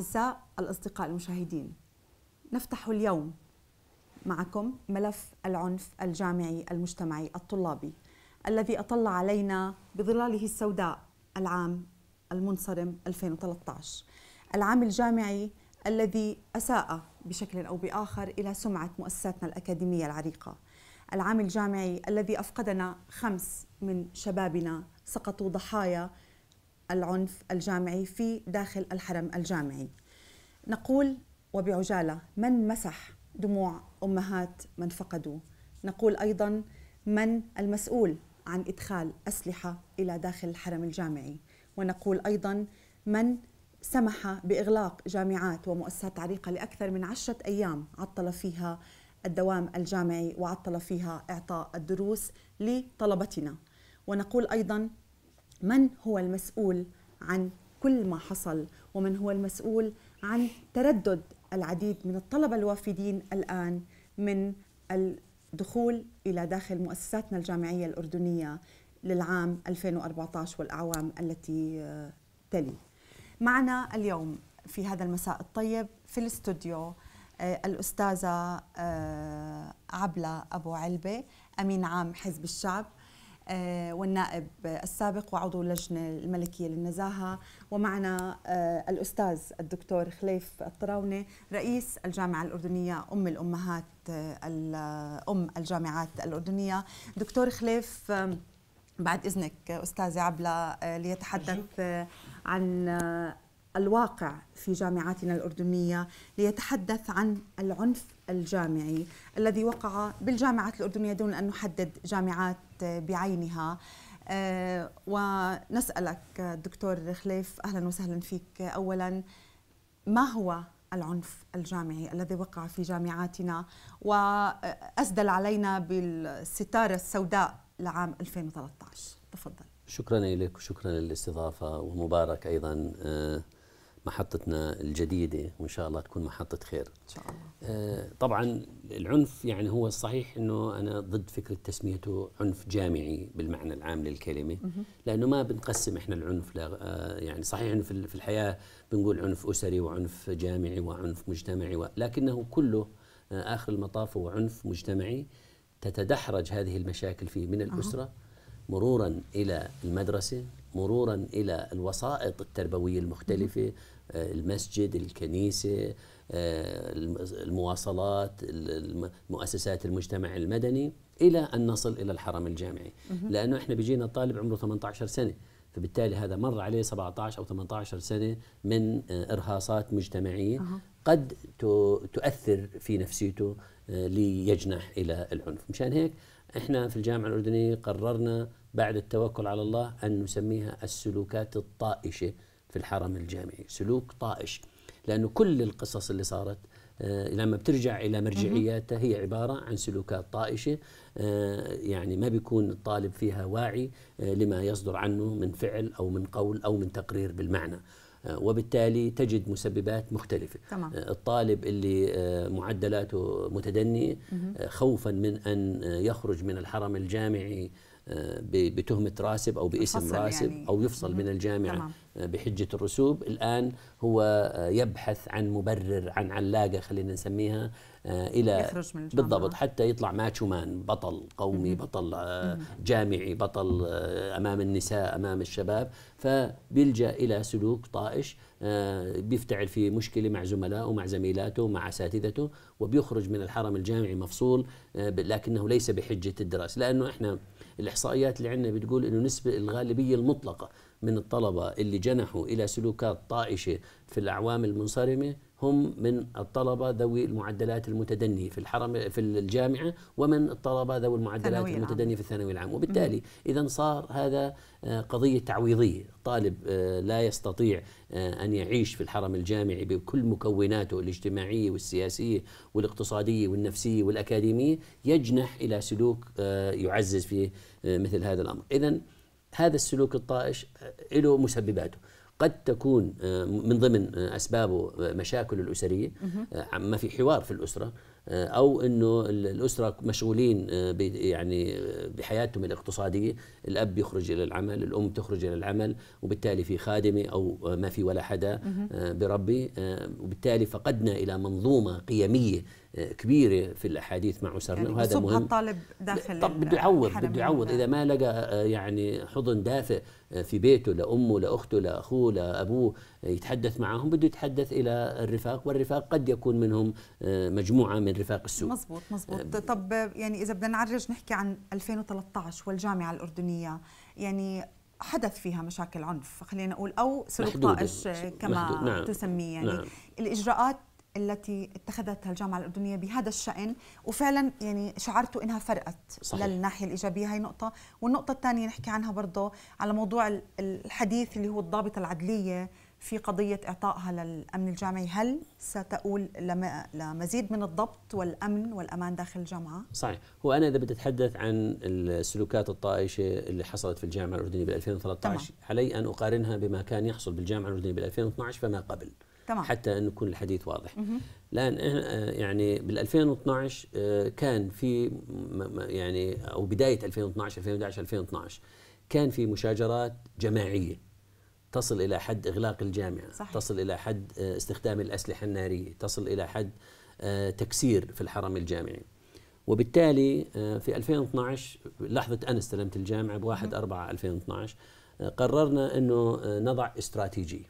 أعزاء الأصدقاء المشاهدين نفتح اليوم معكم ملف العنف الجامعي المجتمعي الطلابي الذي أطل علينا بظلاله السوداء العام المنصرم 2013 العام الجامعي الذي أساء بشكل أو بآخر إلى سمعة مؤسساتنا الأكاديمية العريقة العام الجامعي الذي أفقدنا خمس من شبابنا سقطوا ضحايا العنف الجامعي في داخل الحرم الجامعي نقول وبعجالة من مسح دموع أمهات من فقدوا نقول أيضا من المسؤول عن إدخال أسلحة إلى داخل الحرم الجامعي ونقول أيضا من سمح بإغلاق جامعات ومؤسسات عريقة لأكثر من عشرة أيام عطل فيها الدوام الجامعي وعطل فيها إعطاء الدروس لطلبتنا ونقول أيضا من هو المسؤول عن كل ما حصل ومن هو المسؤول عن تردد العديد من الطلبة الوافدين الآن من الدخول إلى داخل مؤسساتنا الجامعية الأردنية للعام 2014 والأعوام التي آه، تلي معنا اليوم في هذا المساء الطيب في الاستوديو آه، الأستاذة آه، عبلة أبو علبة أمين عام حزب الشعب آه، والنائب السابق وعضو اللجنة الملكية للنزاهة ومعنا آه، الأستاذ الدكتور خليف الطراونة رئيس الجامعة الأردنية أم الأمهات آه، أم الجامعات الأردنية دكتور خليف بعد إذنك أستاذة عبلة ليتحدث عن الواقع في جامعاتنا الأردنية ليتحدث عن العنف الجامعي الذي وقع بالجامعات الأردنية دون أن نحدد جامعات بعينها آه، ونسألك دكتور خليف أهلا وسهلا فيك أولا ما هو العنف الجامعي الذي وقع في جامعاتنا وأسدل علينا بالستارة السوداء لعام 2013 تفضل شكرا لك وشكرا للاستضافة ومبارك أيضا آه، محطتنا الجديده وان شاء الله تكون محطه خير. ان شاء الله. آه طبعا العنف يعني هو صحيح انه انا ضد فكره تسميته عنف جامعي بالمعنى العام للكلمه لانه ما بنقسم احنا العنف آه يعني صحيح انه في الحياه بنقول عنف اسري وعنف جامعي وعنف مجتمعي لكنه كله آه اخر المطاف هو عنف مجتمعي تتدحرج هذه المشاكل فيه من الاسره مرورا الى المدرسه مرورا الى الوسائط التربويه المختلفه آه، المسجد الكنيسه آه، المواصلات مؤسسات المجتمع المدني الى ان نصل الى الحرم الجامعي لانه احنا بيجينا الطالب عمره 18 سنه فبالتالي هذا مر عليه 17 او 18 سنه من آه، ارهاصات مجتمعيه قد تؤثر في نفسيته ليجنح الى العنف مشان هيك احنا في الجامعه الاردنيه قررنا بعد التوكل على الله أن نسميها السلوكات الطائشة في الحرم الجامعي سلوك طائش لأنه كل القصص اللي صارت آه، لما بترجع إلى مرجعياتها هي عبارة عن سلوكات طائشة آه، يعني ما بيكون الطالب فيها واعي آه، لما يصدر عنه من فعل أو من قول أو من تقرير بالمعنى وبالتالي تجد مسببات مختلفة تمام. الطالب اللي معدلاته متدنية خوفا من أن يخرج من الحرم الجامعي آه، بتهمه راسب او باسم راسب يعني او يفصل من الجامعه تمام. بحجة الرسوب الآن هو يبحث عن مبرر عن علاقة خلينا نسميها آه، إلى يخرج من بالضبط حتى يطلع ماتشومان بطل قومي بطل آه، جامعي بطل آه، أمام النساء أمام الشباب فبيلجأ إلى سلوك طائش بيفتعل في مشكلة مع زملائه مع زميلاته مع أساتذته وبيخرج من الحرم الجامعي مفصول لكنه ليس بحجة الدراسة لأنه إحنا الإحصائيات اللي عندنا بتقول أنه نسبة الغالبية المطلقة من الطلبة اللي جنحوا إلى سلوكات طائشة في الأعوام المنصرمة هم من الطلبة ذوي المعدلات المتدنية في الحرم في الجامعة ومن الطلبة ذوي المعدلات المتدنية في الثانوي العام وبالتالي إذا صار هذا آه، قضية تعويضية طالب آه، لا يستطيع آه، أن يعيش في الحرم الجامعي بكل مكوناته الاجتماعية والسياسية والاقتصادية والنفسية والأكاديمية يجنح إلى سلوك يعزز فيه مثل هذا الأمر إذا هذا السلوك الطائش له مسبباته قد تكون آه، من ضمن آه، اسبابه مشاكل الاسريه آه، ما في حوار في الاسره او انه الاسره مشغولين يعني بحياتهم الاقتصاديه الاب يخرج الى العمل الام تخرج الى العمل وبالتالي في خادمه او ما في ولا حدا بربي وبالتالي فقدنا الى منظومه قيميه كبيره في الاحاديث مع اسرنا يعني وهذا مهم الطالب داخل طب بده يعوض بده يعوض اذا ما لقى آه، يعني حضن دافئ آه، في بيته لامه لاخته لاخوه لابوه آه، يتحدث معهم بده يتحدث الى الرفاق والرفاق قد يكون منهم مجموعه من رفاق السوق مزبوط مزبوط طب يعني اذا بدنا نعرج نحكي عن 2013 والجامعه الاردنيه يعني حدث فيها مشاكل عنف خلينا نقول او سلوك طائش كما نعم. تسميه يعني نعم. الاجراءات التي اتخذتها الجامعة الأردنية بهذا الشأن وفعلا يعني شعرت إنها فرقت صحيح. للناحية الإيجابية هاي نقطة والنقطة الثانية نحكي عنها برضه على موضوع الحديث اللي هو الضابطة العدلية في قضية إعطائها للأمن الجامعي هل ستؤول لمزيد من الضبط والأمن والأمان داخل الجامعة؟ صحيح هو أنا إذا بدي أتحدث عن السلوكات الطائشة اللي حصلت في الجامعة الأردنية بال 2013 تمام. علي أن أقارنها بما كان يحصل بالجامعة الأردنية بال 2012 فما قبل تمام. حتى أن يكون الحديث واضح لأن آه، يعني بال 2012 آه، كان في يعني أو بداية 2012 2011 2012 كان في مشاجرات جماعية تصل إلى حد إغلاق الجامعة صحيح. تصل إلى حد آه، استخدام الأسلحة النارية تصل إلى حد تكسير في الحرم الجامعي وبالتالي في 2012 لحظة أنا استلمت الجامعة ب 1 4 2012 قررنا أنه نضع استراتيجية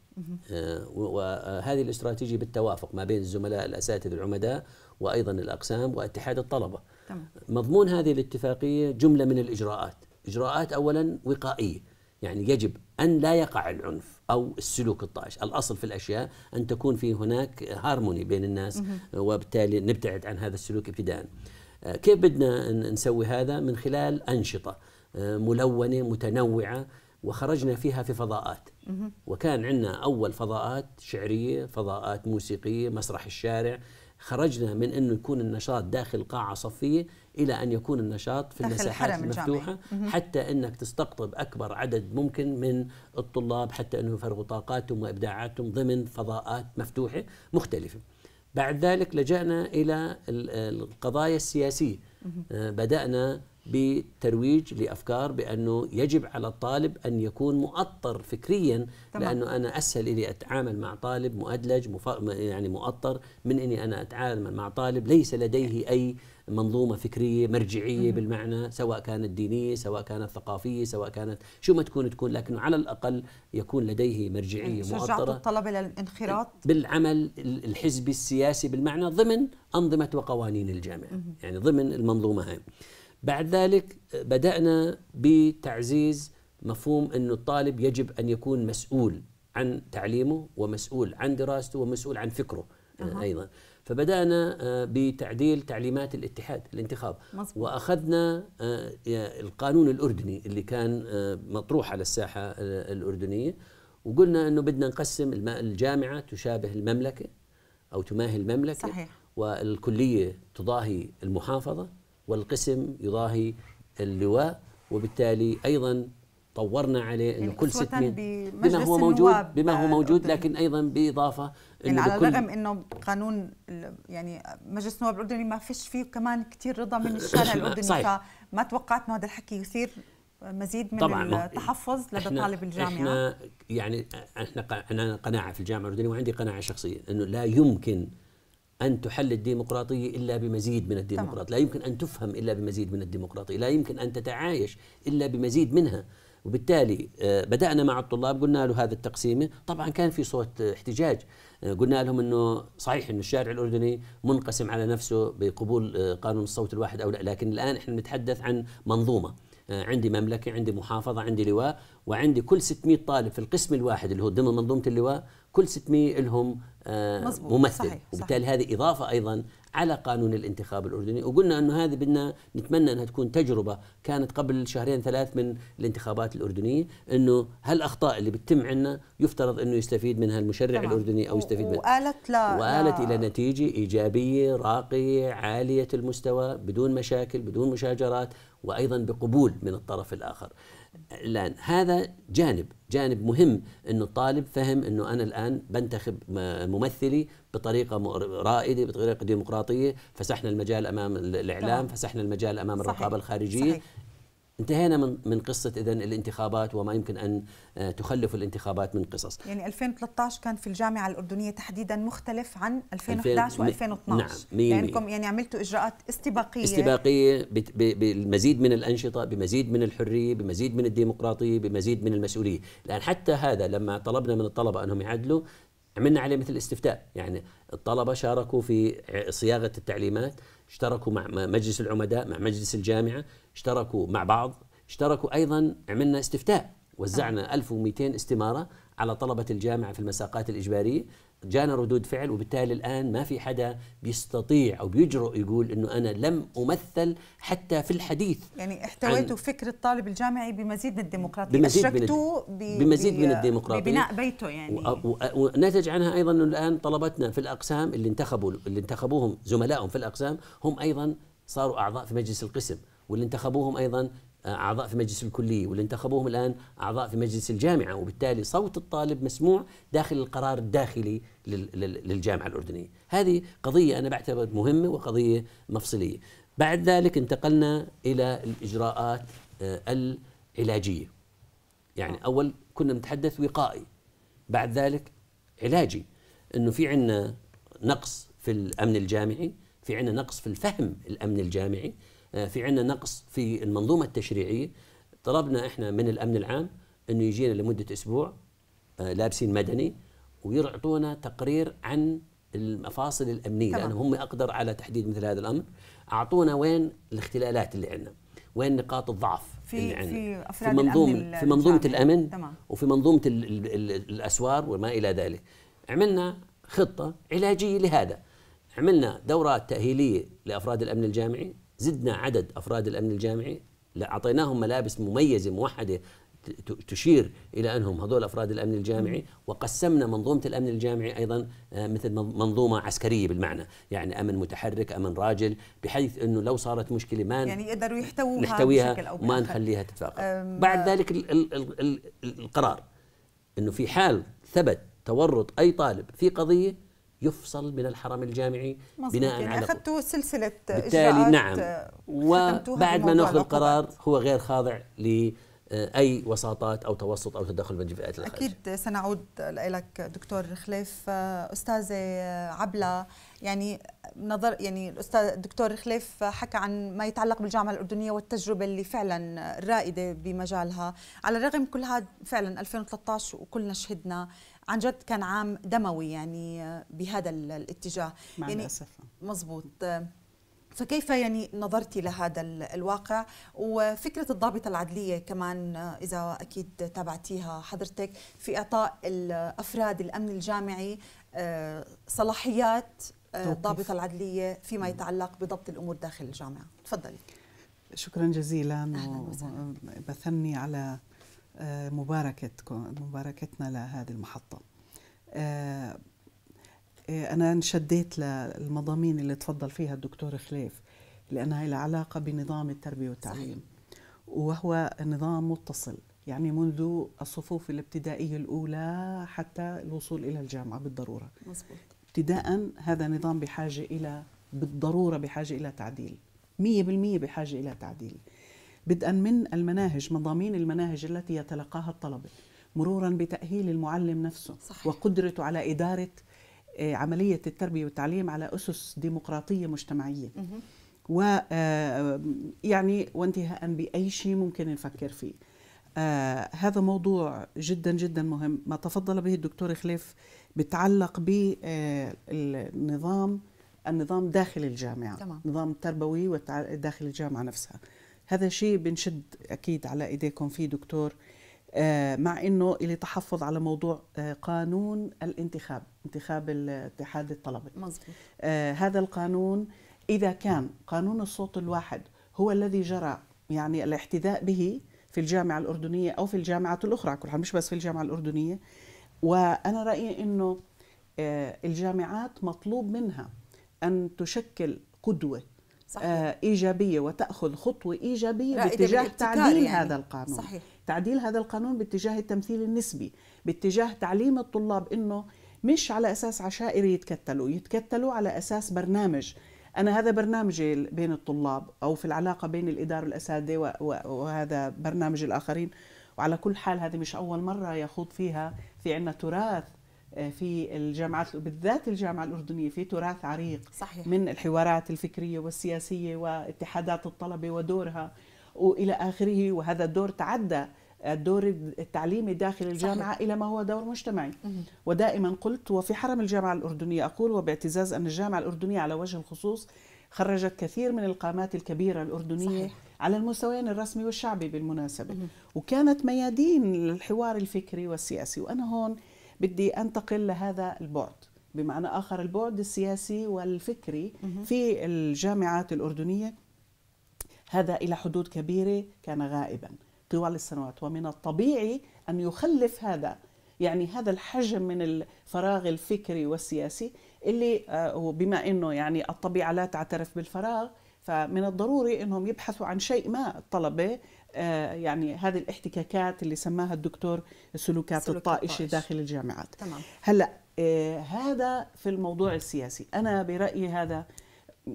آه، وهذه الاستراتيجية بالتوافق ما بين الزملاء الأساتذة العمداء وأيضا الأقسام واتحاد الطلبة تمام. مضمون هذه الاتفاقية جملة من الإجراءات إجراءات أولا وقائية يعني يجب أن لا يقع العنف أو السلوك الطائش الأصل في الأشياء أن تكون في هناك هارموني بين الناس وبالتالي نبتعد عن هذا السلوك ابتداء آه، كيف بدنا نسوي هذا من خلال أنشطة آه، ملونة متنوعة وخرجنا فيها في فضاءات وكان عندنا اول فضاءات شعريه فضاءات موسيقيه مسرح الشارع خرجنا من انه يكون النشاط داخل قاعه صفيه الى ان يكون النشاط في المساحات المفتوحه حتى انك تستقطب اكبر عدد ممكن من الطلاب حتى انه يفرغوا طاقاتهم وابداعاتهم ضمن فضاءات مفتوحه مختلفه. بعد ذلك لجأنا الى القضايا السياسيه آه، بدأنا بترويج لافكار بانه يجب على الطالب ان يكون مؤطر فكريا طبعا. لانه انا اسهل اني اتعامل مع طالب مؤدلج مفا... يعني مؤطر من اني انا اتعامل مع طالب ليس لديه اي منظومه فكريه مرجعيه بالمعنى سواء كانت دينيه سواء كانت ثقافيه سواء كانت شو ما تكون تكون لكنه على الاقل يكون لديه مرجعيه يعني مؤطره الطلبه للانخراط بالعمل الحزبي السياسي بالمعنى ضمن انظمه وقوانين الجامعه يعني ضمن المنظومه هاي بعد ذلك بدأنا بتعزيز مفهوم أن الطالب يجب أن يكون مسؤول عن تعليمه ومسؤول عن دراسته ومسؤول عن فكره أه. أيضا فبدأنا آه، بتعديل تعليمات الاتحاد الانتخاب مزبوط. وأخذنا آه، القانون الأردني اللي كان آه، مطروح على الساحة الأردنية وقلنا أنه بدنا نقسم الجامعة تشابه المملكة أو تماهي المملكة صحيح. والكلية تضاهي المحافظة والقسم يضاهي اللواء وبالتالي ايضا طورنا عليه انه يعني كل 600 بما هو موجود بما هو آه، موجود لكن ايضا باضافه يعني على الرغم انه قانون يعني مجلس النواب الاردني ما فيش فيه كمان كثير رضا من الشارع الاردني صحيح. فما توقعت انه هذا الحكي يصير مزيد من طبعا التحفظ لدى طالب الجامعه احنا يعني احنا عندنا قناعه في الجامعه الاردنيه وعندي قناعه شخصيه انه لا يمكن أن تحل الديمقراطية إلا بمزيد من الديمقراطية لا يمكن أن تفهم إلا بمزيد من الديمقراطية لا يمكن أن تتعايش إلا بمزيد منها وبالتالي آه، بدأنا مع الطلاب قلنا له هذا التقسيمة طبعا كان في صوت احتجاج آه، قلنا لهم أنه صحيح أنه الشارع الأردني منقسم على نفسه بقبول آه، قانون الصوت الواحد أو لا لكن الآن إحنا نتحدث عن منظومة عندي مملكة عندي محافظة عندي لواء وعندي كل 600 طالب في القسم الواحد اللي هو ضمن منظومة اللواء كل 600 لهم آه، ممثل صحيح. وبالتالي صحيح. هذه إضافة أيضا على قانون الانتخاب الأردني وقلنا أنه هذه بدنا نتمنى أنها تكون تجربة كانت قبل شهرين ثلاث من الانتخابات الأردنية أنه هالأخطاء اللي بتتم عنا يفترض أنه يستفيد منها المشرع طبعا. الأردني أو يستفيد منها وآلت لا وآلت لا. إلى نتيجة إيجابية راقية عالية المستوى بدون مشاكل بدون مشاجرات وأيضا بقبول من الطرف الآخر الآن هذا جانب جانب مهم أنه الطالب فهم أنه أنا الآن بنتخب ممثلي بطريقة رائدة بطريقة ديمقراطية فسحنا المجال أمام الإعلام فسحنا المجال أمام الرقابة الخارجية انتهينا من من قصه اذا الانتخابات وما يمكن ان آه، تخلف الانتخابات من قصص يعني 2013 كان في الجامعه الاردنيه تحديدا مختلف عن 2011 و2012 نعم لانكم يعني, يعني عملتوا اجراءات استباقيه استباقيه بالمزيد من الانشطه بمزيد من الحريه بمزيد من الديمقراطيه بمزيد من المسؤوليه لان حتى هذا لما طلبنا من الطلبه انهم يعدلوا عملنا عليه مثل استفتاء يعني الطلبة شاركوا في صياغة التعليمات اشتركوا مع مجلس العمداء مع مجلس الجامعة اشتركوا مع بعض اشتركوا أيضا عملنا استفتاء وزعنا 1200 نعم. استمارة على طلبة الجامعة في المساقات الإجبارية جانا ردود فعل وبالتالي الآن ما في حدا بيستطيع أو بيجرؤ يقول أنه أنا لم أمثل حتى في الحديث يعني احتويتوا فكر الطالب الجامعي بمزيد من الديمقراطية بمزيد من بمزيد من الديمقراطية ببناء بيته يعني ونتج عنها أيضا أنه الآن طلبتنا في الأقسام اللي انتخبوا اللي انتخبوهم زملائهم في الأقسام هم أيضا صاروا أعضاء في مجلس القسم واللي انتخبوهم ايضا اعضاء في مجلس الكليه واللي انتخبوهم الان اعضاء في مجلس الجامعه وبالتالي صوت الطالب مسموع داخل القرار الداخلي للجامعه الاردنيه. هذه قضيه انا بعتبر مهمه وقضيه مفصليه. بعد ذلك انتقلنا الى الاجراءات آه، العلاجيه. يعني اول كنا نتحدث وقائي. بعد ذلك علاجي انه في عندنا نقص في الامن الجامعي، في عندنا نقص في الفهم الامن الجامعي، آه، في عندنا نقص في المنظومه التشريعيه طلبنا احنا من الامن العام انه يجينا لمده اسبوع آه، لابسين مدني ويعطونا تقرير عن المفاصل الامنيه لانهم هم اقدر على تحديد مثل هذا الامر اعطونا وين الاختلالات اللي عندنا وين نقاط الضعف في اللي عندنا في, أفراد في منظومة في منظومه الامن تمام. وفي منظومه الـ الـ الـ الاسوار وما الى ذلك عملنا خطه علاجيه لهذا عملنا دورات تاهيليه لافراد الامن الجامعي زدنا عدد افراد الامن الجامعي اعطيناهم ملابس مميزه موحده تشير الى انهم هذول افراد الامن الجامعي وقسمنا منظومه الامن الجامعي ايضا آه، مثل منظومه عسكريه بالمعنى يعني امن متحرك امن راجل بحيث انه لو صارت مشكله ما يعني يقدروا يحتووها نحتويها بشكل أو ما نخليها تتفاقم بعد ذلك القرار انه في حال ثبت تورط اي طالب في قضيه يفصل من الحرم الجامعي مزبوط. بناء يعني على اخذتوا سلسله بالتالي نعم آه، وبعد ما ناخذ القرار هو غير خاضع ل اي وساطات او توسط او تدخل من جهات الخارج اكيد سنعود لك دكتور خليف استاذه عبله يعني نظر يعني الاستاذ الدكتور خليف حكى عن ما يتعلق بالجامعه الاردنيه والتجربه اللي فعلا رائده بمجالها على الرغم كل هذا فعلا 2013 وكلنا شهدنا عن جد كان عام دموي يعني آه، بهذا الاتجاه مع يعني الأسف مزبوط آه، فكيف يعني نظرتي لهذا الواقع وفكرة الضابطة العدلية كمان آه، إذا أكيد تابعتيها حضرتك في إعطاء الأفراد الأمن الجامعي صلاحيات الضابطة العدلية فيما يتعلق بضبط الأمور داخل الجامعة تفضلي شكرا جزيلا وبثني على آه، مباركتكم مباركتنا لهذه المحطة آه، آه، أنا انشديت للمضامين اللي تفضل فيها الدكتور خليف لأنها لها علاقة بنظام التربية والتعليم وهو نظام متصل يعني منذ الصفوف الابتدائية الأولى حتى الوصول إلى الجامعة بالضرورة مزبوط. ابتداء هذا نظام بحاجة إلى بالضرورة بحاجة إلى تعديل 100% بحاجة إلى تعديل بدءا من المناهج مضامين المناهج التي يتلقاها الطلبه مرورا بتاهيل المعلم نفسه صحيح. وقدرته على اداره آه، عمليه التربيه والتعليم على اسس ديمقراطيه مجتمعيه و آه، يعني وانتهاء باي شيء ممكن نفكر فيه آه هذا موضوع جدا جدا مهم ما تفضل به الدكتور خليف بتعلق بالنظام آه، النظام داخل الجامعه تمام. نظام التربوي داخل الجامعه نفسها هذا شيء بنشد اكيد على ايديكم فيه دكتور آه، مع انه اللي تحفظ على موضوع آه، قانون الانتخاب انتخاب الاتحاد الطلبه مزبوط. آه، هذا القانون اذا كان قانون الصوت الواحد هو الذي جرى يعني الاحتذاء به في الجامعه الاردنيه او في الجامعات الاخرى كل مش بس في الجامعه الاردنيه وانا رايي انه الجامعات مطلوب منها ان تشكل قدوه صحيح. آه، إيجابية وتأخذ خطوة إيجابية باتجاه تعديل يعني. هذا القانون صحيح. تعديل هذا القانون باتجاه التمثيل النسبي باتجاه تعليم الطلاب أنه مش على أساس عشائري يتكتلوا يتكتلوا على أساس برنامج أنا هذا برنامجي بين الطلاب أو في العلاقة بين الإدارة الاساتذه وهذا برنامج الآخرين وعلى كل حال هذه مش أول مرة يخوض فيها في عنا تراث آه، في الجامعات وبالذات الجامعه الاردنيه في تراث عريق صحيح. من الحوارات الفكريه والسياسيه واتحادات الطلبه ودورها والى اخره وهذا الدور تعدى الدور التعليمي داخل الجامعه صحيح. الى ما هو دور مجتمعي ودائما قلت وفي حرم الجامعه الاردنيه اقول وباعتزاز ان الجامعه الاردنيه على وجه الخصوص خرجت كثير من القامات الكبيره الاردنيه صحيح. على المستويين الرسمي والشعبي بالمناسبه مم. وكانت ميادين للحوار الفكري والسياسي وانا هون بدي انتقل لهذا البعد بمعنى اخر البعد السياسي والفكري في الجامعات الاردنيه هذا الى حدود كبيره كان غائبا طوال السنوات ومن الطبيعي ان يخلف هذا يعني هذا الحجم من الفراغ الفكري والسياسي اللي آه، بما انه يعني الطبيعه لا تعترف بالفراغ فمن الضروري انهم يبحثوا عن شيء ما الطلبه آه، يعني هذه الاحتكاكات اللي سماها الدكتور السلوكات الطائشه داخل الجامعات تمام. هلا آه، هذا في الموضوع السياسي انا برايي هذا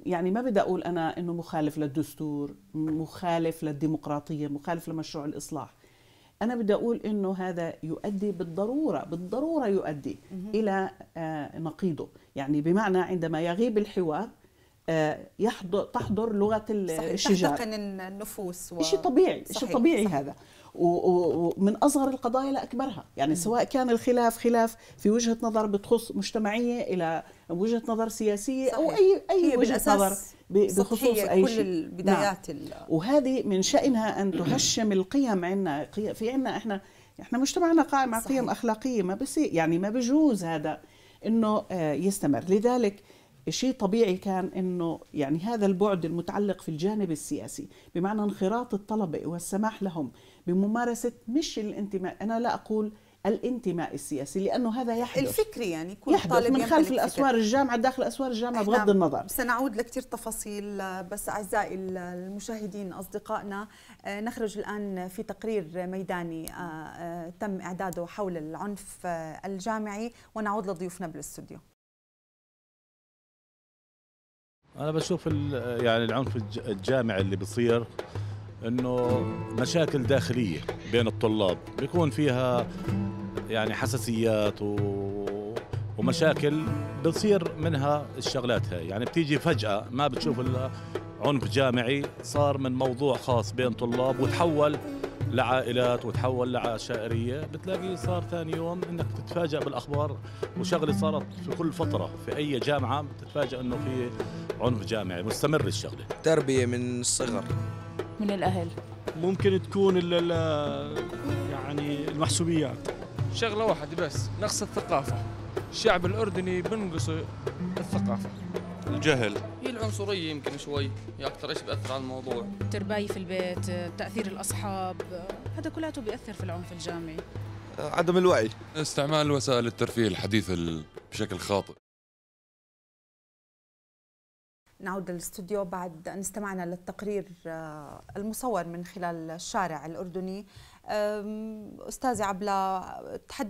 يعني ما بدي اقول انا انه مخالف للدستور مخالف للديمقراطيه مخالف لمشروع الاصلاح انا بدي اقول انه هذا يؤدي بالضروره بالضروره يؤدي الى آه، نقيضه يعني بمعنى عندما يغيب الحوار آه، يحضر تحضر لغه الشجار تحتقن النفوس و... شيء طبيعي شيء طبيعي صحيح. هذا ومن اصغر القضايا لاكبرها يعني سواء كان الخلاف خلاف في وجهه نظر بتخص مجتمعيه الى وجهه نظر سياسيه صحيح. او اي اي وجهه نظر بخصوص اي كل شيء البدايات نعم. وهذه من شانها ان تهشم القيم عندنا في عندنا احنا احنا مجتمعنا قائم على قيم اخلاقيه ما بس يعني ما بجوز هذا انه آه، يستمر لذلك شيء طبيعي كان انه يعني هذا البعد المتعلق في الجانب السياسي بمعنى انخراط الطلبه والسماح لهم بممارسه مش الانتماء انا لا اقول الانتماء السياسي لانه هذا يحدث الفكري يعني كل يحدث طالب من خلف الاسوار الجامعه داخل اسوار الجامعه بغض النظر سنعود لكثير تفاصيل بس اعزائي المشاهدين اصدقائنا آه، نخرج الان في تقرير ميداني آه، آه، تم اعداده حول العنف الجامعي ونعود لضيوفنا بالاستوديو انا بشوف يعني العنف الجامعي اللي بصير انه مشاكل داخليه بين الطلاب بيكون فيها يعني حساسيات و ومشاكل بتصير منها الشغلات هاي يعني بتيجي فجأة ما بتشوف عنف جامعي صار من موضوع خاص بين طلاب وتحول لعائلات وتحول لعشائريه بتلاقي صار ثاني يوم انك تتفاجأ بالاخبار وشغله صارت في كل فتره في اي جامعه بتتفاجأ انه في عنف جامعي مستمر الشغله تربيه من الصغر من الاهل ممكن تكون الـ الـ يعني المحسوبيات شغله واحده بس نقص الثقافه الشعب الاردني بنقص الثقافه الجهل هي العنصريه يمكن شوي هي اكثر شيء بياثر على الموضوع تربايه في البيت تاثير الاصحاب هذا كلياته بياثر في العنف الجامعي آه، عدم الوعي استعمال وسائل الترفيه الحديثه بشكل خاطئ نعود للاستوديو بعد أن استمعنا للتقرير آه، المصور من خلال الشارع الأردني أستاذة عبلة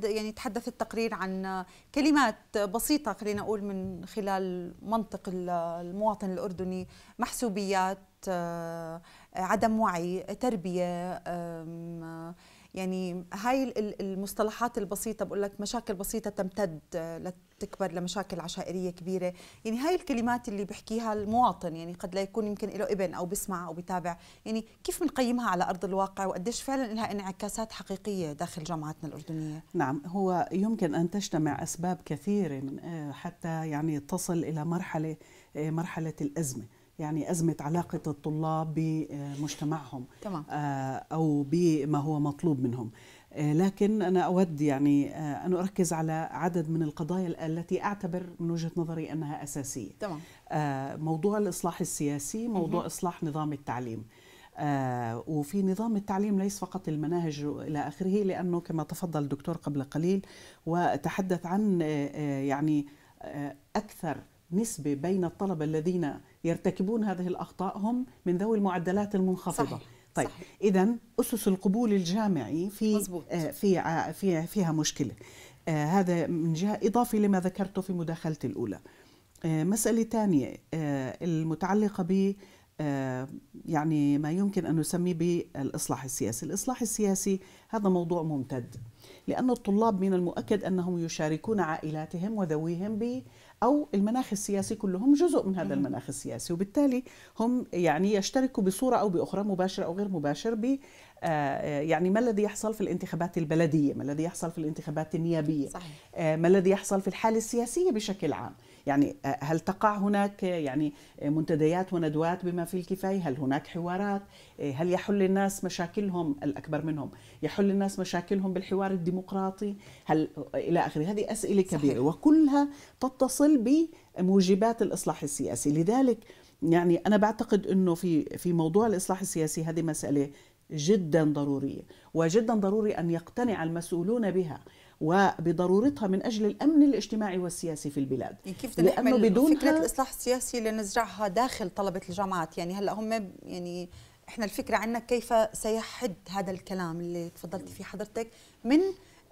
يعني تحدث التقرير عن كلمات بسيطة خلينا أقول من خلال منطق المواطن الأردني محسوبيات آه، عدم وعي تربية يعني هاي المصطلحات البسيطة بقول لك مشاكل بسيطة تمتد آه، تكبر لمشاكل عشائريه كبيره يعني هاي الكلمات اللي بحكيها المواطن يعني قد لا يكون يمكن له ابن او بسمع او بتابع يعني كيف بنقيمها على ارض الواقع وقديش فعلا لها انعكاسات حقيقيه داخل جامعاتنا الاردنيه نعم هو يمكن ان تجتمع اسباب كثيره من آه، حتى يعني تصل الى مرحله آه، مرحله الازمه يعني أزمة علاقة الطلاب بمجتمعهم تمام. آه، أو بما هو مطلوب منهم آه، لكن أنا أود يعني آه، أن أركز على عدد من القضايا التي أعتبر من وجهة نظري أنها أساسية تمام. آه، موضوع الإصلاح السياسي موضوع مه. إصلاح نظام التعليم وفي نظام التعليم ليس فقط المناهج إلى آخره لأنه كما تفضل الدكتور قبل قليل وتحدث عن يعني أكثر نسبة بين الطلبة الذين يرتكبون هذه الأخطاء هم من ذوي المعدلات المنخفضة صحيح. طيب اذا اسس القبول الجامعي في مزبوط. آه، في في فيها مشكله آه، هذا من جهه اضافه لما ذكرته في مداخلتي الاولى آه، مساله ثانيه المتعلقه ب يعني ما يمكن ان نسميه بالاصلاح السياسي، الاصلاح السياسي هذا موضوع ممتد لان الطلاب من المؤكد انهم يشاركون عائلاتهم وذويهم ب أو المناخ السياسي كلهم جزء من هذا المناخ السياسي وبالتالي هم يعني يشتركوا بصورة أو بأخرى مباشرة أو غير مباشر ب آه، آه، يعني ما الذي يحصل في الانتخابات البلدية ما الذي يحصل في الانتخابات النيابية صحيح. آه، ما الذي يحصل في الحالة السياسية بشكل عام يعني آه، هل تقع هناك آه، يعني آه، منتديات وندوات بما فيه الكفايه هل هناك حوارات هل يحل الناس مشاكلهم الاكبر منهم يحل الناس مشاكلهم بالحوار الديمقراطي هل الى اخره هذه اسئله كبيره صحيح. وكلها تتصل بموجبات الاصلاح السياسي لذلك يعني انا بعتقد انه في في موضوع الاصلاح السياسي هذه مساله جدا ضروريه وجدا ضروري ان يقتنع المسؤولون بها وبضرورتها من أجل الأمن الاجتماعي والسياسي في البلاد يعني كيف لأنه بدون فكرة الإصلاح السياسي اللي نزرعها داخل طلبة الجامعات يعني هلأ هم يعني احنا الفكرة عندنا كيف سيحد هذا الكلام اللي تفضلتي فيه حضرتك من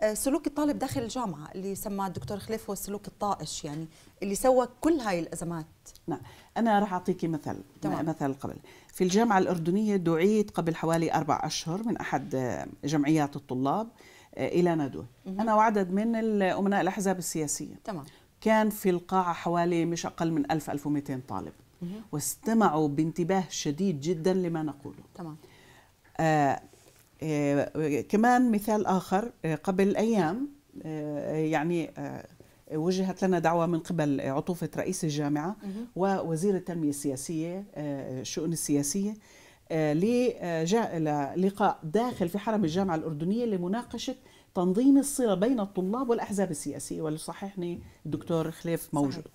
آه، سلوك الطالب داخل الجامعة اللي سماه الدكتور خليف هو السلوك الطائش يعني اللي سوى كل هاي الأزمات نعم أنا راح أعطيك مثل تمام. مثل قبل في الجامعة الأردنية دعيت قبل حوالي أربع أشهر من أحد آه، جمعيات الطلاب آه، الى ندوه انا وعدد من امناء الاحزاب السياسيه تمام كان في القاعه حوالي مش اقل من 1000 1200 طالب واستمعوا بانتباه شديد جدا لما نقوله تمام آه آه كمان مثال اخر آه قبل ايام آه يعني آه وجهت لنا دعوة من قبل عطوفة رئيس الجامعة ووزير التنمية السياسية الشؤون آه، السياسية للقاء داخل في حرم الجامعة الأردنية لمناقشة تنظيم الصلة بين الطلاب والأحزاب السياسية ولصححني الدكتور خليف موجود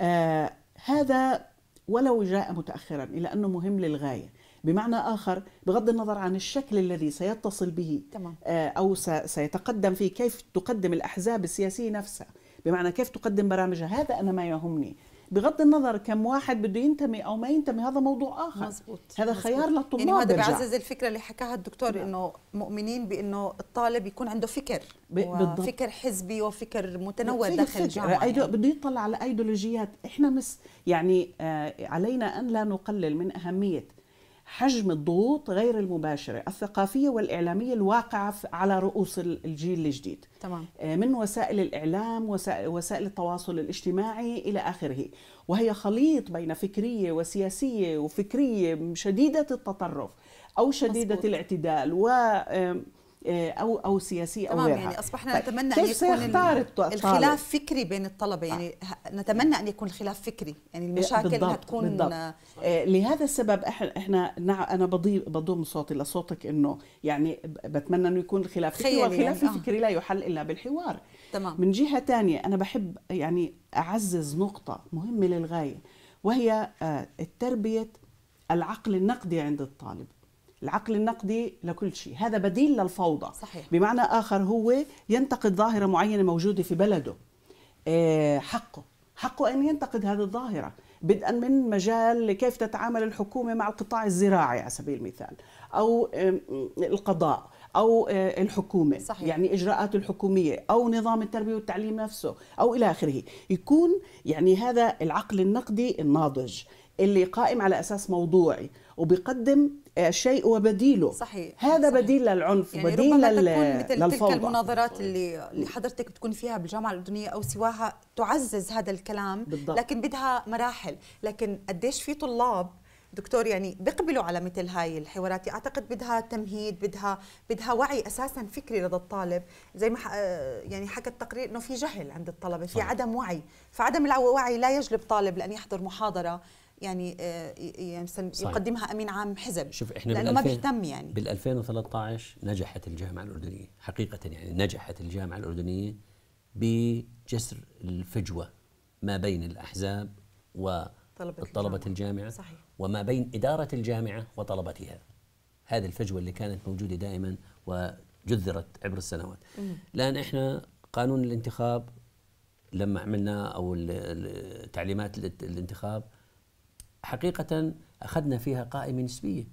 آه هذا ولو جاء متأخرا إلا أنه مهم للغاية بمعنى آخر بغض النظر عن الشكل الذي سيتصل به تمام. آه أو سيتقدم فيه كيف تقدم الأحزاب السياسية نفسها بمعنى كيف تقدم برامجها هذا أنا ما يهمني بغض النظر كم واحد بده ينتمي او ما ينتمي هذا موضوع اخر مزبوط. هذا مزبوط. خيار للطلاب يعني هذا بيعزز الفكره اللي حكاها الدكتور نعم. انه مؤمنين بانه الطالب يكون عنده فكر ب... بالضبط. فكر حزبي وفكر متنوع داخل الجامعه يعني. بده يطلع على ايديولوجيات احنا مس يعني آه علينا ان لا نقلل من اهميه حجم الضغوط غير المباشرة الثقافية والإعلامية الواقعة على رؤوس الجيل الجديد تمام. آه، من وسائل الإعلام وسائل التواصل الاجتماعي إلى آخره وهي خليط بين فكرية وسياسية وفكرية شديدة التطرف أو شديدة مزبوط. الاعتدال و آه، او او سياسيه او غيرها تمام يعني اصبحنا طيب، نتمنى ان يكون طيب؟ الخلاف فكري بين الطلبه يعني آه. نتمنى ان يكون الخلاف فكري يعني آه، المشاكل بالضبط. هتكون بالضبط. آه، لهذا السبب احنا احنا انا بضيف بضم صوتي لصوتك انه يعني بتمنى انه يكون الخلاف فكري يعني، والخلاف يعني. الفكري آه. لا يحل الا بالحوار تمام من جهه ثانيه انا بحب يعني اعزز نقطه مهمه للغايه وهي التربيه العقل النقدي عند الطالب العقل النقدي لكل شيء هذا بديل للفوضى صحيح. بمعنى آخر هو ينتقد ظاهرة معينة موجودة في بلده آه، حقه حقه أن ينتقد هذه الظاهرة بدءا من مجال كيف تتعامل الحكومة مع القطاع الزراعي على سبيل المثال أو القضاء او آه، الحكومه صحيح. يعني اجراءات الحكوميه او نظام التربيه والتعليم نفسه او الى اخره يكون يعني هذا العقل النقدي الناضج اللي قائم على اساس موضوعي وبيقدم آه، شيء وبديله صحيح هذا صحيح. بديل للعنف يعني بديل ربما لل... تكون مثل للفوضى. تلك المناظرات اللي اللي حضرتك بتكون فيها بالجامعه الاردنيه او سواها تعزز هذا الكلام بالضبط. لكن بدها مراحل لكن قديش في طلاب دكتور يعني بيقبلوا على مثل هاي الحوارات اعتقد بدها تمهيد بدها بدها وعي اساسا فكري لدى الطالب زي ما آه، يعني حكى التقرير انه في جهل عند الطلبه في عدم وعي فعدم الوعي لا يجلب طالب لان يحضر محاضره يعني, آه، يعني يقدمها امين عام حزب شوف احنا لانه ما بيهتم يعني بال 2013 نجحت الجامعه الاردنيه حقيقه يعني نجحت الجامعه الاردنيه بجسر الفجوه ما بين الاحزاب و الجامعة. الجامعه صحيح. وما بين اداره الجامعه وطلبتها هذه الفجوه اللي كانت موجوده دائما وجذرت عبر السنوات الان احنا قانون الانتخاب لما عملنا او تعليمات الانتخاب حقيقة أخذنا فيها قائمة نسبية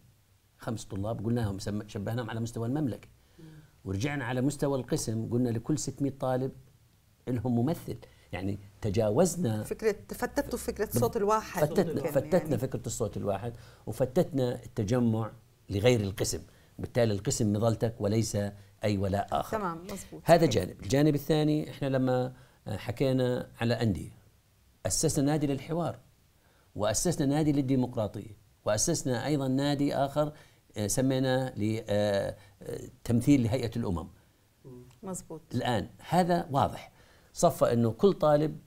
خمس طلاب قلنا لهم شبهناهم على مستوى المملكة ورجعنا على مستوى القسم قلنا لكل 600 طالب لهم ممثل يعني تجاوزنا فكرة فتتوا فكرة الصوت الواحد فتتنا, فتتنا يعني فكرة الصوت الواحد وفتتنا التجمع لغير القسم بالتالي القسم مظلتك وليس أي ولا آخر تمام مزبوط هذا جانب الجانب الثاني إحنا لما حكينا على أندية أسسنا نادي للحوار وأسسنا نادي للديمقراطية وأسسنا أيضا نادي آخر آه، سميناه لتمثيل آه، آه، لهيئة الأمم مزبوط الآن هذا واضح صفى أنه كل طالب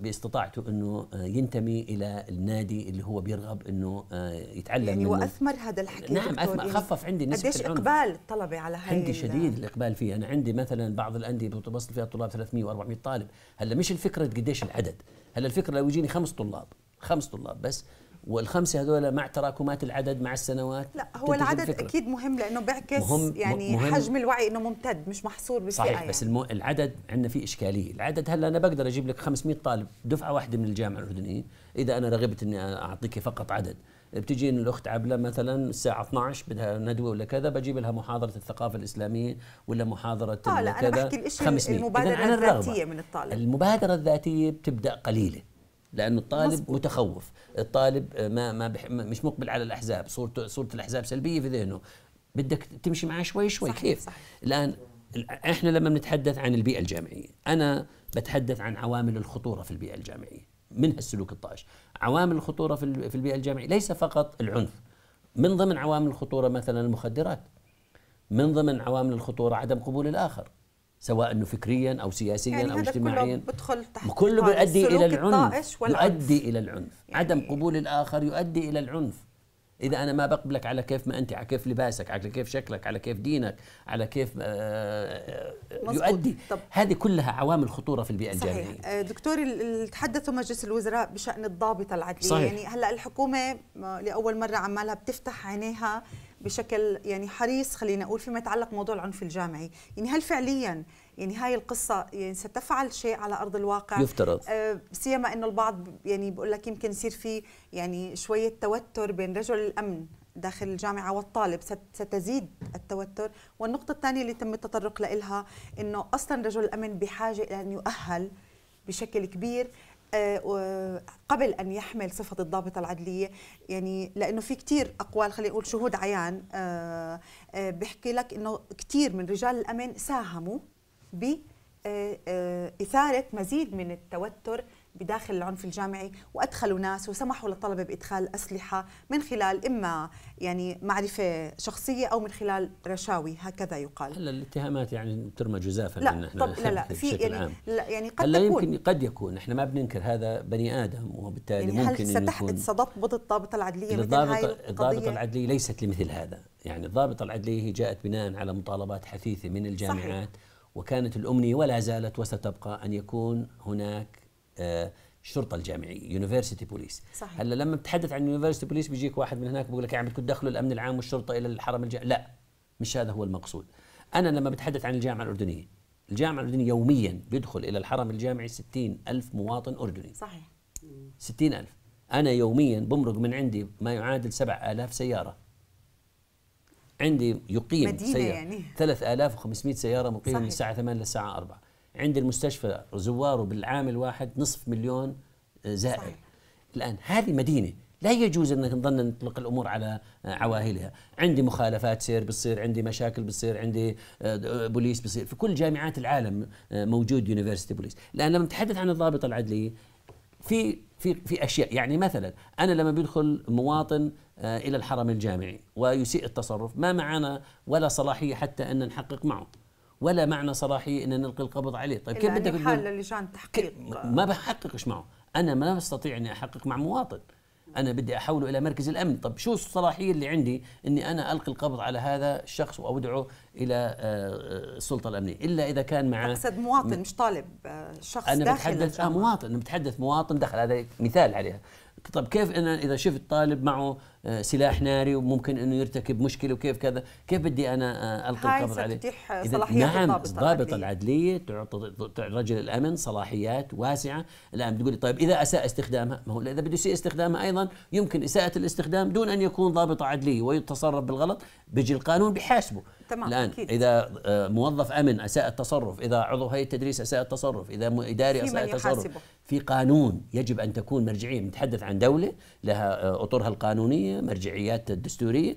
باستطاعته انه ينتمي الى النادي اللي هو بيرغب انه يتعلم يعني منه. واثمر هذا الحكي نعم اثمر يعني خفف عندي نسبه قديش اقبال الطلبه على هاي عندي شديد الاقبال فيه انا عندي مثلا بعض الانديه بتوصل فيها الطلاب 300 و400 طالب هلا مش الفكره قديش العدد هلا الفكره لو يجيني خمس طلاب خمس طلاب بس والخمسه هذول مع تراكمات العدد مع السنوات لا هو العدد الفكرة. اكيد مهم لانه بيعكس مهم يعني مهم حجم الوعي انه ممتد مش محصور بفئه صحيح يعني. بس المو العدد عندنا فيه اشكاليه العدد هلا انا بقدر اجيب لك 500 طالب دفعه واحده من الجامعه الاردنيه اذا انا رغبت اني اعطيك فقط عدد بتجي الاخت عبله مثلا الساعه 12 بدها ندوه ولا كذا بجيب لها محاضره الثقافه الاسلاميه ولا محاضره آه لا كذا انا بحكي الشيء المبادره الذاتيه من الطالب المبادره الذاتيه بتبدا قليله لانه الطالب مزبوط. متخوف الطالب آه، ما ما بح مش مقبل على الاحزاب صورته صوره الاحزاب سلبيه في ذهنه بدك تمشي معاه شوي شوي صحيح كيف صحيح. الان احنا لما بنتحدث عن البيئه الجامعيه انا بتحدث عن عوامل الخطوره في البيئه الجامعيه منها السلوك الطائش عوامل الخطوره في البيئه الجامعيه ليس فقط العنف من ضمن عوامل الخطوره مثلا المخدرات من ضمن عوامل الخطوره عدم قبول الاخر سواء انه فكريا او سياسيا يعني او اجتماعيا كله بيؤدي الى العنف يؤدي الى العنف يعني عدم قبول الاخر يؤدي الى العنف اذا انا ما بقبلك على كيف ما انت على كيف لباسك على كيف شكلك على كيف دينك على كيف آه، آه، آه، يؤدي طب. هذه كلها عوامل خطوره في البيئه صحيح. دكتور دكتوري تحدثوا مجلس الوزراء بشان الضابطه العدليه صحيح. يعني هلا الحكومه لاول مره عمالها بتفتح عينيها بشكل يعني حريص خلينا اقول فيما يتعلق موضوع العنف الجامعي يعني هل فعليا يعني هاي القصة يعني ستفعل شيء على أرض الواقع يفترض آه سيما أنه البعض يعني بقول لك يمكن يصير في يعني شوية توتر بين رجل الأمن داخل الجامعة والطالب ستزيد التوتر والنقطة الثانية اللي تم التطرق لها أنه أصلا رجل الأمن بحاجة إلى أن يؤهل بشكل كبير آه، قبل ان يحمل صفه الضابطه العدليه يعني لانه في كثير اقوال خلينا نقول شهود عيان آه، آه، بيحكي لك انه كثير من رجال الامن ساهموا ب اثاره مزيد من التوتر بداخل العنف الجامعي وادخلوا ناس وسمحوا للطلبه بادخال اسلحه من خلال اما يعني معرفه شخصيه او من خلال رشاوي هكذا يقال هلا الاتهامات يعني ترمى جزافا لا إن طب لا لا في يعني لا يعني قد يكون يمكن قد يكون احنا ما بننكر هذا بني ادم وبالتالي يعني ممكن هل ستحدث تضبط الضابطه العدليه مثل هاي القضيه الضابطه العدليه ليست لمثل هذا يعني الضابطه العدليه هي جاءت بناء على مطالبات حثيثه من الجامعات صحيح. وكانت الامنيه ولا زالت وستبقى ان يكون هناك الشرطه الجامعيه يونيفرسيتي بوليس صحيح. هلا لما بتحدث عن يونيفرسيتي بوليس بيجيك واحد من هناك بيقول لك عم يعني بدكم تدخلوا الامن العام والشرطه الى الحرم الجامعي لا مش هذا هو المقصود انا لما بتحدث عن الجامعه الاردنيه الجامعه الاردنيه يوميا بيدخل الى الحرم الجامعي 60 الف مواطن اردني صحيح 60 الف انا يوميا بمرق من عندي ما يعادل 7000 سياره عندي يقيم مدينة سيارة يعني 3500 سيارة مقيم من الساعة 8 للساعة 4 عند المستشفى زواره بالعام الواحد نصف مليون آه، زائر صحيح. الآن هذه مدينة لا يجوز انك نظن نطلق الامور على آه، عواهلها، عندي مخالفات سير بتصير، عندي مشاكل بتصير، عندي آه، بوليس بتصير، في كل جامعات العالم موجود يونيفرسيتي بوليس، لان لما نتحدث عن الضابط العدلي في في في اشياء يعني مثلا انا لما بيدخل مواطن الى الحرم الجامعي ويسيء التصرف ما معنا ولا صلاحيه حتى ان نحقق معه ولا معنى صلاحيه ان نلقي القبض عليه طيب كيف بدك تقول لجان تحقيق ما بحققش معه انا ما بستطيع اني احقق مع مواطن انا بدي احوله الى مركز الامن طب شو الصلاحيه اللي عندي اني انا القي القبض على هذا الشخص واودعه الى آه، آه، السلطه الامنيه الا اذا كان معه اقصد مواطن مش طالب آه، شخص انا داخل بتحدث آه مواطن انا بتحدث مواطن دخل هذا مثال عليها طب كيف انا اذا شفت طالب معه آه، سلاح ناري وممكن انه يرتكب مشكله وكيف كذا كيف بدي انا آه، القي القبض عليه ستتيح صلاحيات نعم الضابطه العدلية تعطي رجل الامن صلاحيات واسعه الان بتقول لي طيب اذا اساء استخدامها ما هو اذا بده يسيء استخدامها ايضا يمكن اساءه الاستخدام دون ان يكون ضابطه عدليه ويتصرف بالغلط بيجي القانون بحاسبه تمام الان أكيد. اذا آه، موظف امن اساء التصرف اذا عضو هيئه تدريس اساء التصرف اذا اداري اساء التصرف في قانون يجب ان تكون مرجعيه نتحدث عن دوله لها اطرها القانونيه الدستوريه مرجعيات الدستوريه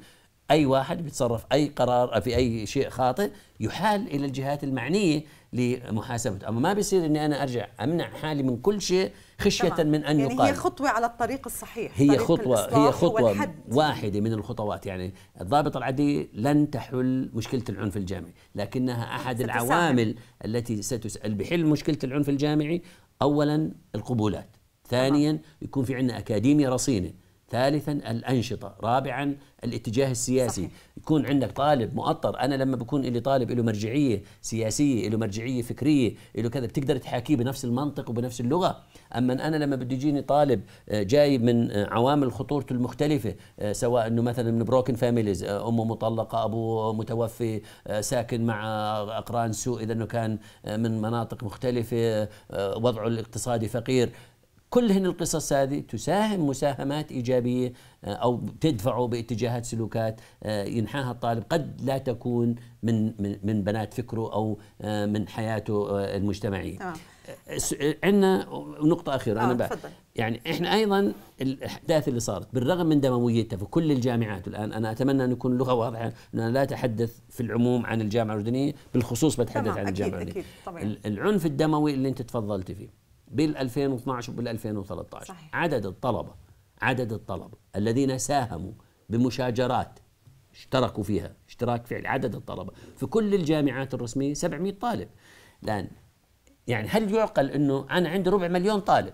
اي واحد بيتصرف اي قرار في اي شيء خاطئ يحال الى الجهات المعنيه لمحاسبته، اما ما بيصير اني انا ارجع امنع حالي من كل شيء خشيه طبعا. من ان يعني يقال هي خطوه على الطريق الصحيح هي طريق خطوه هي خطوه واحده من الخطوات يعني الضابط العادي لن تحل مشكله العنف الجامعي، لكنها احد ستساعد. العوامل التي ستسال بحل مشكله العنف الجامعي اولا القبولات، ثانيا يكون في عندنا اكاديميه رصينه ثالثا الأنشطة رابعا الاتجاه السياسي صحيح. يكون عندك طالب مؤطر أنا لما بكون لي طالب له مرجعية سياسية له مرجعية فكرية له كذا بتقدر تحاكيه بنفس المنطق وبنفس اللغة أما أنا لما بده يجيني طالب آه، جاي من آه، عوامل خطورته المختلفة آه، سواء أنه مثلا من بروكن فاميليز أمه مطلقة أبوه متوفي ساكن مع أقران سوء إذا أنه كان من مناطق مختلفة وضعه الاقتصادي فقير كلهن القصص هذه تساهم مساهمات إيجابية آه، أو تدفعه باتجاهات سلوكات آه، ينحاها الطالب قد لا تكون من من, من بنات فكره أو آه، من حياته المجتمعية عندنا نقطة أخيرة أنا بقى يعني إحنا أيضا الأحداث اللي صارت بالرغم من دمويتها في كل الجامعات الآن أنا أتمنى أن يكون لغة واضحة أن أنا لا أتحدث في العموم عن الجامعة الأردنية بالخصوص بتحدث عن الجامعة الأردنية أكيد العنف الدموي اللي أنت تفضلت فيه بال 2012 وبال 2013 صحيح. عدد الطلبه عدد الطلبه الذين ساهموا بمشاجرات اشتركوا فيها اشتراك فعلي عدد الطلبه في كل الجامعات الرسميه 700 طالب الان يعني هل يعقل انه انا عندي ربع مليون طالب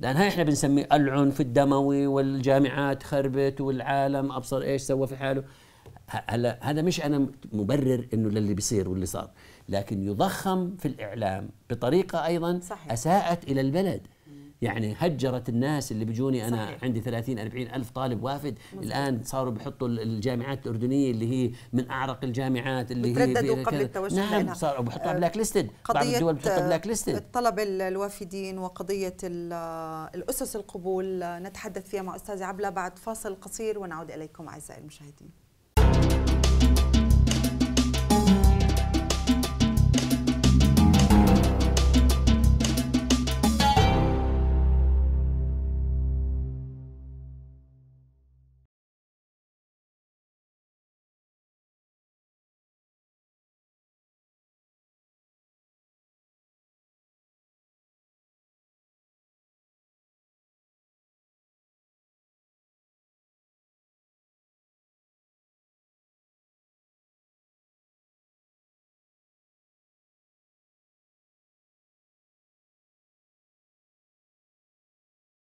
لان هاي احنا بنسميه العنف الدموي والجامعات خربت والعالم ابصر ايش سوى في حاله هلا هذا مش انا مبرر انه للي بيصير واللي صار لكن يضخم في الإعلام بطريقة أيضا صحيح. أساءت إلى البلد يعني هجرت الناس اللي بيجوني انا صحيح. عندي 30 40 الف طالب وافد مزيد. الان صاروا بحطوا الجامعات الاردنيه اللي هي من اعرق الجامعات اللي هي قبل التوجه نعم لها. صاروا بحطوها آه، بلاك ليستد بعض الدول بتحطها آه، بلاك ليستد الطلبه الوافدين وقضيه آه، الاسس القبول نتحدث فيها مع استاذ عبله بعد فاصل قصير ونعود اليكم اعزائي المشاهدين